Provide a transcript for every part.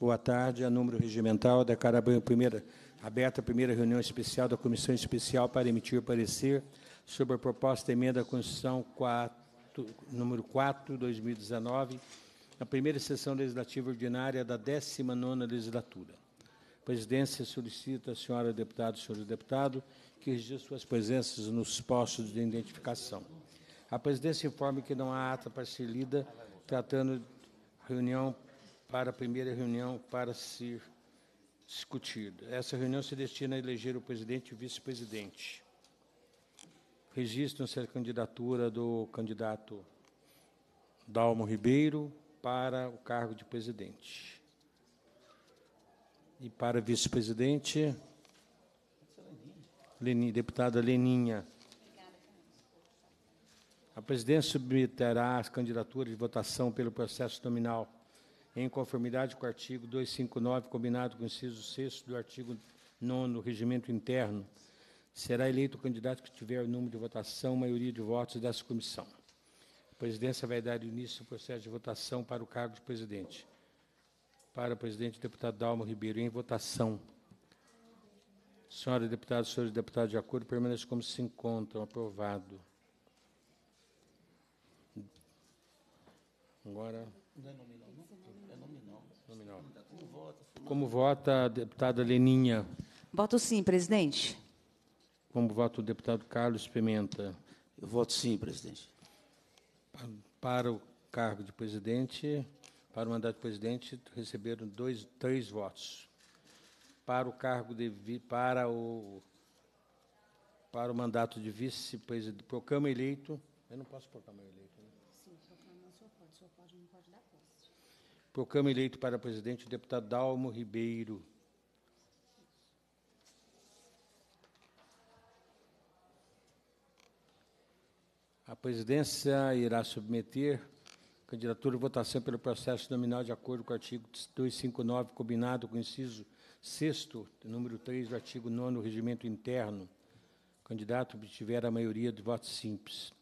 Boa tarde. A número regimental da Carabanho Primeira, aberta a primeira reunião especial da Comissão Especial para emitir o parecer sobre a proposta de emenda à Constituição 4, número 4, 2019, na primeira sessão legislativa ordinária da 19ª legislatura. A presidência solicita à senhora deputada e senhores deputados que registrem suas presenças nos postos de identificação. A presidência informa que não há ata para ser lida, tratando reunião para a primeira reunião para ser discutida. Essa reunião se destina a eleger o presidente e o vice-presidente. Registram-se a candidatura do candidato Dalmo Ribeiro para o cargo de presidente. E para vice-presidente, deputada Leninha. A presidência submeterá as candidaturas de votação pelo processo nominal em conformidade com o artigo 259, combinado com o inciso 6 do artigo 9 do Regimento Interno, será eleito o candidato que tiver o número de votação, maioria de votos dessa comissão. A presidência vai dar início ao processo de votação para o cargo de presidente. Para o presidente, deputado Dalmo Ribeiro, em votação. Senhora deputada, senhores deputados, de acordo, permaneçam como se encontram. Aprovado. Agora... Não é nominal, não? É nominal. Nominal. Como tá vota, Como vota a deputada Leninha? Voto sim, presidente. Como vota o deputado Carlos Pimenta? Eu voto sim, presidente. Para o cargo de presidente, para o mandato de presidente, receberam dois, três votos. Para o cargo de para o para o mandato de vice-presidente, proclama eleito. Eu não posso proclamar eleito. Né? pode, o pode, não pode dar posse. eleito para presidente o deputado Dalmo Ribeiro. A presidência irá submeter candidatura e votação pelo processo nominal de acordo com o artigo 259, combinado com o inciso 6 número 3 do artigo 9 do regimento interno. O candidato obtiver a maioria de votos simples.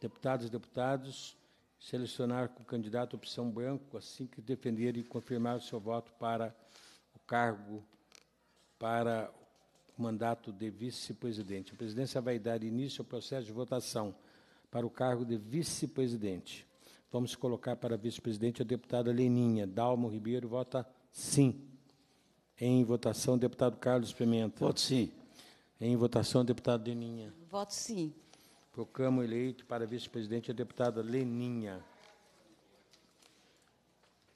Deputados e deputados, selecionar o candidato opção branco assim que defender e confirmar o seu voto para o cargo para o mandato de vice-presidente. A presidência vai dar início ao processo de votação para o cargo de vice-presidente. Vamos colocar para vice-presidente a deputada Leninha. Dalmo Ribeiro vota sim. Em votação, deputado Carlos Pimenta. Voto sim. Em votação, deputado Leninha. Voto sim. Proclamo eleito para vice-presidente a deputada Leninha.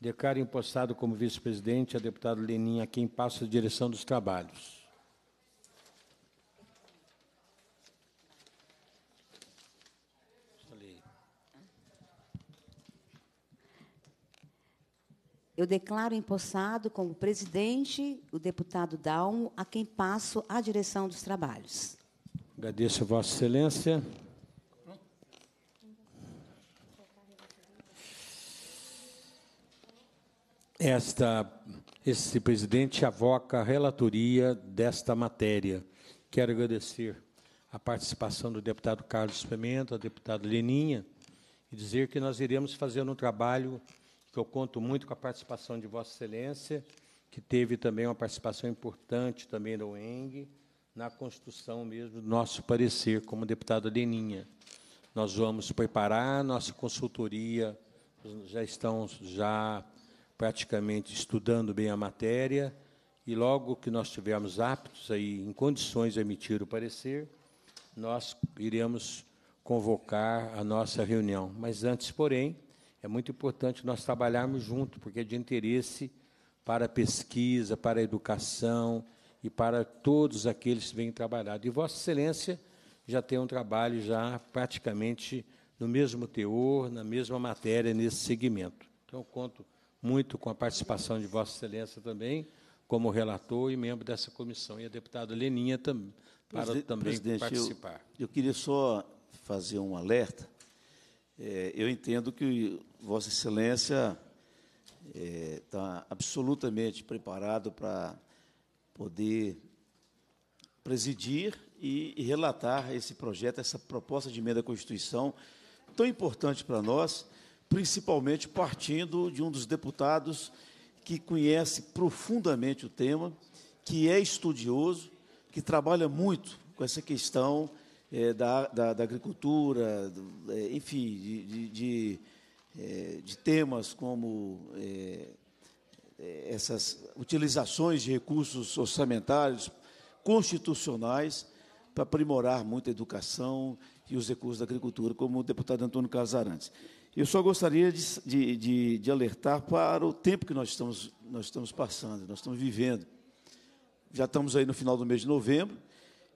Declaro impostado como vice-presidente a deputada Leninha, quem passa a direção dos trabalhos. Eu declaro empossado como presidente o deputado Dalmo, a quem passo a direção dos trabalhos. Agradeço a Vossa Excelência. Esta, esse presidente avoca a relatoria desta matéria. Quero agradecer a participação do deputado Carlos Pimenta, do deputado Leninha, e dizer que nós iremos fazer um trabalho que eu conto muito com a participação de Vossa Excelência, que teve também uma participação importante também da UENG, na construção mesmo do nosso parecer como deputada Leninha. Nós vamos preparar nossa consultoria, já estão já praticamente estudando bem a matéria, e logo que nós estivermos aptos aí, em condições de emitir o parecer, nós iremos convocar a nossa reunião. Mas antes, porém, é muito importante nós trabalharmos junto, porque é de interesse para a pesquisa, para a educação e para todos aqueles que vêm trabalhar E Vossa Excelência já tem um trabalho já praticamente no mesmo teor, na mesma matéria, nesse segmento. Então, eu conto muito com a participação de Vossa Excelência também, como relator e membro dessa comissão, e a deputada Leninha tam, para também participar. Eu, eu, queria só fazer um alerta. É, eu entendo que Vossa Excelência está é, tá absolutamente preparado para poder presidir e, e relatar esse projeto, essa proposta de emenda à Constituição, tão importante para nós principalmente partindo de um dos deputados que conhece profundamente o tema, que é estudioso, que trabalha muito com essa questão é, da, da, da, agricultura, do, é, enfim, de, de, de, é, de, temas como essas utilizações de recursos orçamentários constitucionais para aprimorar muito a educação e os recursos da agricultura, como o deputado Antônio Casarantes. Eu só gostaria de, de, de, de, alertar para o tempo que nós estamos, nós estamos passando, nós estamos vivendo. Já estamos aí no final do mês de novembro,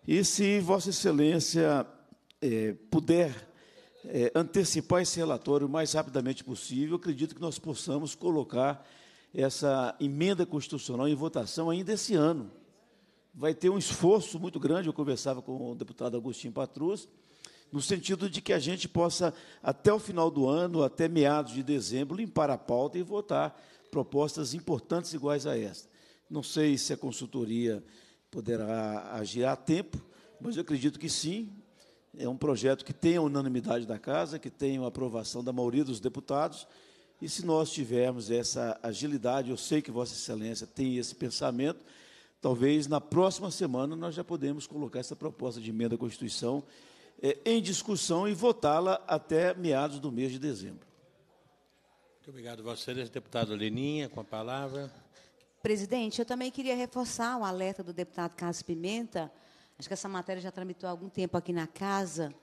e se Vossa Excelência é, puder é, antecipar esse relatório o mais rapidamente possível, acredito que nós possamos colocar essa emenda constitucional em votação ainda esse ano. Vai ter um esforço muito grande, eu conversava com o deputado Agostinho Patrus, no sentido de que a gente possa, até o final do ano, até meados de dezembro, limpar a pauta e votar propostas importantes iguais a esta. Não sei se a consultoria poderá agir a tempo, mas eu acredito que sim. É um projeto que tem a unanimidade da Casa, que tem a aprovação da maioria dos deputados, e se nós tivermos essa agilidade, eu sei que Vossa Excelência tem esse pensamento, talvez na próxima semana nós já podemos colocar essa proposta de emenda à Constituição é, em discussão e votá-la até meados do mês de dezembro. Muito obrigado, Vossa Excelência. Deputado Leninha, com a palavra. Presidente, eu também queria reforçar o alerta do deputado Carlos Pimenta. Acho que essa matéria já tramitou há algum tempo aqui na casa.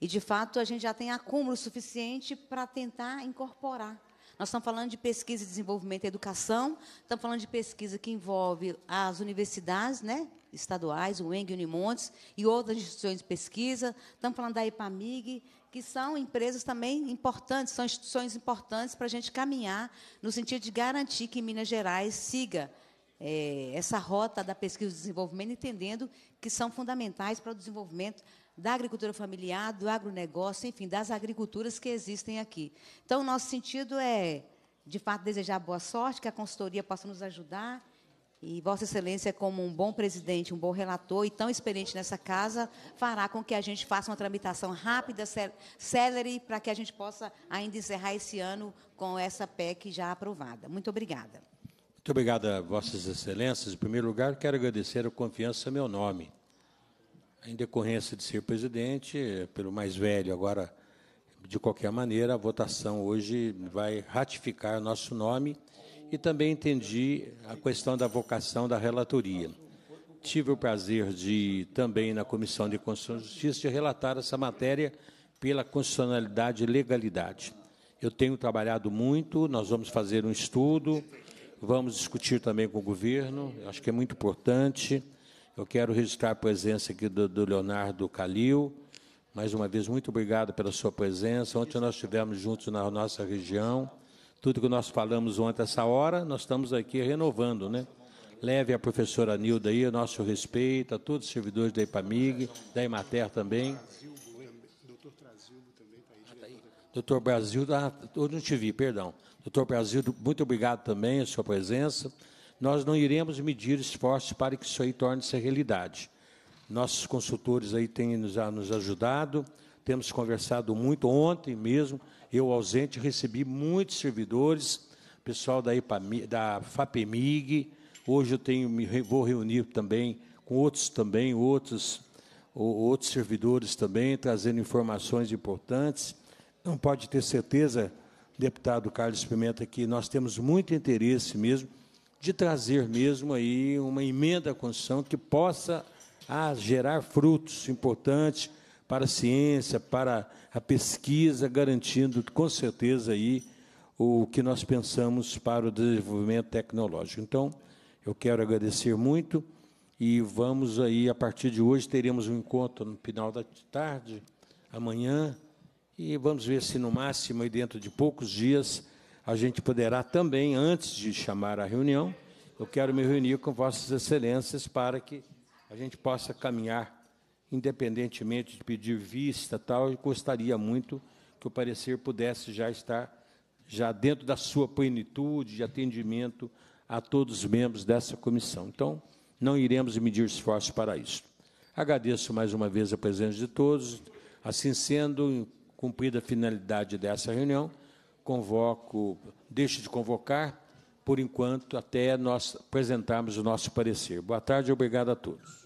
E, de fato, a gente já tem acúmulo suficiente para tentar incorporar nós estamos falando de pesquisa e desenvolvimento da educação, estamos falando de pesquisa que envolve as universidades né, estaduais, o ENG, Unimontes, e outras instituições de pesquisa, estamos falando da IPAMIG, que são empresas também importantes, são instituições importantes para a gente caminhar no sentido de garantir que Minas Gerais siga é, essa rota da pesquisa e desenvolvimento, entendendo que são fundamentais para o desenvolvimento da agricultura familiar, do agronegócio, enfim, das agriculturas que existem aqui. Então, o nosso sentido é, de fato, desejar boa sorte, que a consultoria possa nos ajudar. E Vossa Excelência, como um bom presidente, um bom relator e tão experiente nessa casa, fará com que a gente faça uma tramitação rápida, célere, para que a gente possa ainda encerrar esse ano com essa PEC já aprovada. Muito obrigada. Muito obrigada, Vossas Excelências. Em primeiro lugar, quero agradecer a confiança em meu nome em decorrência de ser presidente, pelo mais velho. Agora, de qualquer maneira, a votação hoje vai ratificar o nosso nome e também entendi a questão da vocação da relatoria. Tive o prazer de, também na Comissão de Constituição e Justiça, de relatar essa matéria pela constitucionalidade e legalidade. Eu tenho trabalhado muito, nós vamos fazer um estudo, vamos discutir também com o governo, acho que é muito importante. Eu quero registrar a presença aqui do, do Leonardo Calil. Mais uma vez, muito obrigado pela sua presença. Ontem nós estivemos juntos na nossa região. Tudo que nós falamos ontem, essa hora, nós estamos aqui renovando, né? Leve a professora Nilda aí, o nosso respeito, a todos os servidores da IPAMIG, da IMATER também. Doutor Brasil, ah, hoje não te vi, perdão. Doutor Brasil, muito obrigado também a sua presença nós não iremos medir esforços para que isso aí torne-se realidade. Nossos consultores aí têm nos, nos ajudado, temos conversado muito ontem mesmo. Eu, ausente, recebi muitos servidores, pessoal da, IPAMI, da FAPEMIG. Hoje eu tenho, vou reunir também com outros também, outros, outros servidores também, trazendo informações importantes. Não pode ter certeza, deputado Carlos Pimenta, que nós temos muito interesse mesmo de trazer mesmo aí uma emenda à Constituição que possa ah, gerar frutos importantes para a ciência, para a pesquisa, garantindo com certeza aí o que nós pensamos para o desenvolvimento tecnológico. Então, eu quero agradecer muito e vamos aí a partir de hoje teremos um encontro no final da tarde, amanhã, e vamos ver se no máximo e dentro de poucos dias a gente poderá também, antes de chamar a reunião, eu quero me reunir com Vossas Excelências para que a gente possa caminhar, independentemente de pedir vista tal. Eu gostaria muito que o parecer pudesse já estar já dentro da sua plenitude de atendimento a todos os membros dessa comissão. Então, não iremos medir esforços para isso. Agradeço mais uma vez a presença de todos. Assim sendo, cumprida a finalidade dessa reunião, convoco, deixo de convocar, por enquanto, até nós apresentarmos o nosso parecer. Boa tarde e obrigado a todos.